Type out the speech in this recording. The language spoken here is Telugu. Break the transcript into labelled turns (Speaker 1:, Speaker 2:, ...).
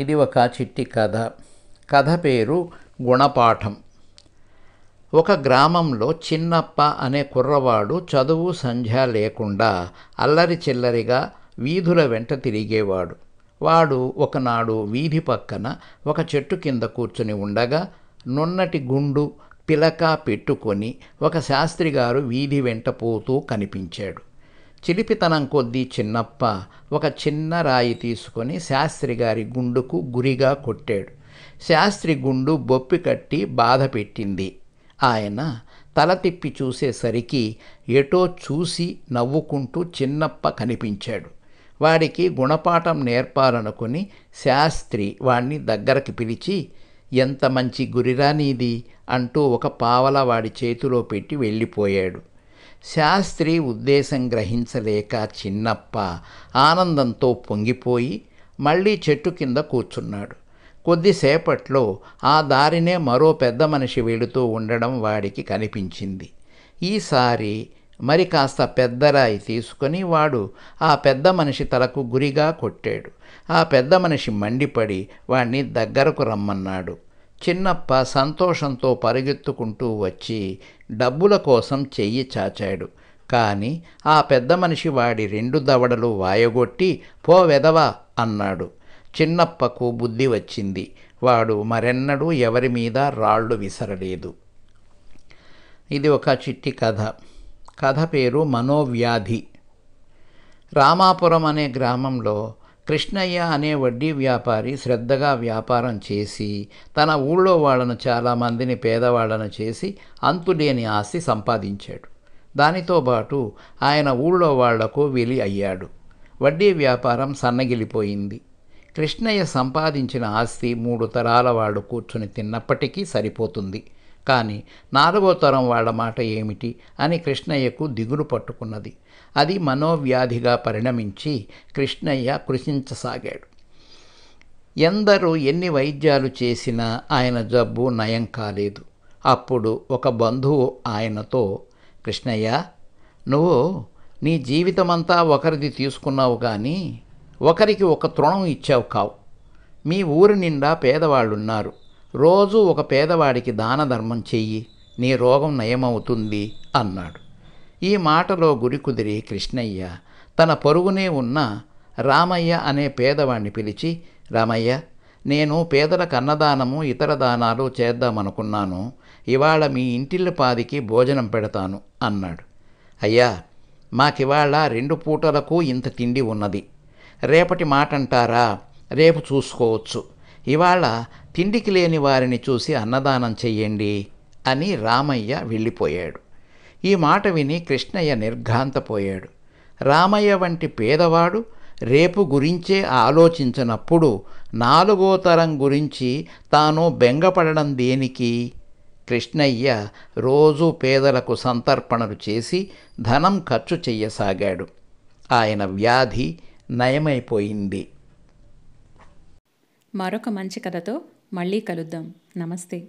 Speaker 1: ఇది ఒక చిట్టి కథ కథ పేరు గుణపాఠం ఒక గ్రామంలో చిన్నప్ప అనే కుర్రవాడు చదువు సంధ్య లేకుండా అల్లరి చిల్లరిగా వీధుల వెంట తిరిగేవాడు వాడు ఒకనాడు వీధి పక్కన ఒక చెట్టు కింద కూర్చుని ఉండగా నున్నటి గుండు పిలక పెట్టుకొని ఒక శాస్త్రి గారు వీధి వెంట పోతూ కనిపించాడు చిలిపితనం కొద్దీ చిన్నప్ప ఒక చిన్న రాయి తీసుకొని శాస్త్రి గారి గుండుకు గురిగా కొట్టాడు శాస్త్రి గుండు బొప్పి కట్టి బాధ పెట్టింది ఆయన తల తిప్పి చూసేసరికి ఎటో చూసి నవ్వుకుంటూ చిన్నప్ప కనిపించాడు వాడికి గుణపాఠం నేర్పాలనుకుని శాస్త్రి వాణ్ణి దగ్గరకి పిలిచి ఎంత మంచి గురిరా నీది అంటూ ఒక పావల వాడి చేతిలో పెట్టి వెళ్ళిపోయాడు శాస్త్రి ఉద్దేశం గ్రహించలేక చిన్నప్ప ఆనందంతో పొంగిపోయి మళ్ళీ చెట్టు కింద కూర్చున్నాడు కొద్దిసేపట్లో ఆ దారినే మరో పెద్ద మనిషి వెళుతూ ఉండడం వాడికి కనిపించింది ఈసారి మరి కాస్త పెద్దరాయి తీసుకొని వాడు ఆ పెద్ద మనిషి తలకు గురిగా కొట్టాడు ఆ పెద్ద మనిషి మండిపడి వాణ్ణి దగ్గరకు రమ్మన్నాడు చిన్నప్ప సంతోషంతో పరిగెత్తుకుంటూ వచ్చి డబ్బుల కోసం చెయ్యి చాచాడు కానీ ఆ పెద్ద మనిషి వాడి రెండు దవడలు వాయగొట్టి పో వెదవా అన్నాడు చిన్నప్పకు బుద్ధి వచ్చింది వాడు మరెన్నడూ ఎవరి మీద రాళ్ళు విసరలేదు ఇది ఒక చిట్టి కథ కథ పేరు మనోవ్యాధి రామాపురం అనే గ్రామంలో కృష్ణయ్య అనే వడ్డీ వ్యాపారి శ్రద్ధగా వ్యాపారం చేసి తన ఊళ్ళో వాళ్ళను చాలామందిని పేదవాళ్ళను చేసి అంతులేని ఆస్తి సంపాదించాడు దానితో పాటు ఆయన ఊళ్ళో వాళ్లకు విలి అయ్యాడు వడ్డీ వ్యాపారం సన్నగిలిపోయింది కృష్ణయ్య సంపాదించిన ఆస్తి మూడు తరాల వాళ్ళు కూర్చుని తిన్నప్పటికీ సరిపోతుంది కానీ నాలుగో తరం వాళ్ళ మాట ఏమిటి అని కృష్ణయ్యకు దిగులు పట్టుకున్నది అది మనోవ్యాధిగా పరిణమించి కృష్ణయ్య కృషించసాగాడు ఎందరూ ఎన్ని వైద్యాలు చేసినా ఆయన జబ్బు నయం కాలేదు అప్పుడు ఒక బంధువు ఆయనతో కృష్ణయ్య నువ్వు నీ జీవితమంతా ఒకరిది తీసుకున్నావు కానీ ఒకరికి ఒక తృణం ఇచ్చావు కావు మీ ఊరి నిండా పేదవాళ్ళున్నారు రోజు ఒక పేదవాడికి దాన ధర్మం చెయ్యి నీ రోగం నయమవుతుంది అన్నాడు ఈ మాటలో గురి కుదిరి కృష్ణయ్య తన పొరుగునే ఉన్న రామయ్య అనే పేదవాణ్ణి పిలిచి రామయ్య నేను పేదలకు అన్నదానము ఇతర దానాలు చేద్దామనుకున్నాను ఇవాళ మీ పాదికి భోజనం పెడతాను అన్నాడు అయ్యా మాకివాళ రెండు పూటలకు ఇంత తిండి ఉన్నది రేపటి మాట అంటారా రేపు చూసుకోవచ్చు ఇవాళ తిండికి లేని వారిని చూసి అన్నదానం చెయ్యండి అని రామయ్య వెళ్ళిపోయాడు ఈ మాట విని కృష్ణయ్య నిర్ఘాంతపోయాడు రామయ్య వంటి పేదవాడు రేపు గురించే ఆలోచించినప్పుడు నాలుగో తరం గురించి తాను బెంగపడడం దేనికి కృష్ణయ్య రోజు పేదలకు సంతర్పణలు చేసి ధనం ఖర్చు చెయ్యసాగాడు ఆయన వ్యాధి నయమైపోయింది మరొక మంచి కథతో మళ్ళీ కలుద్దాం నమస్తే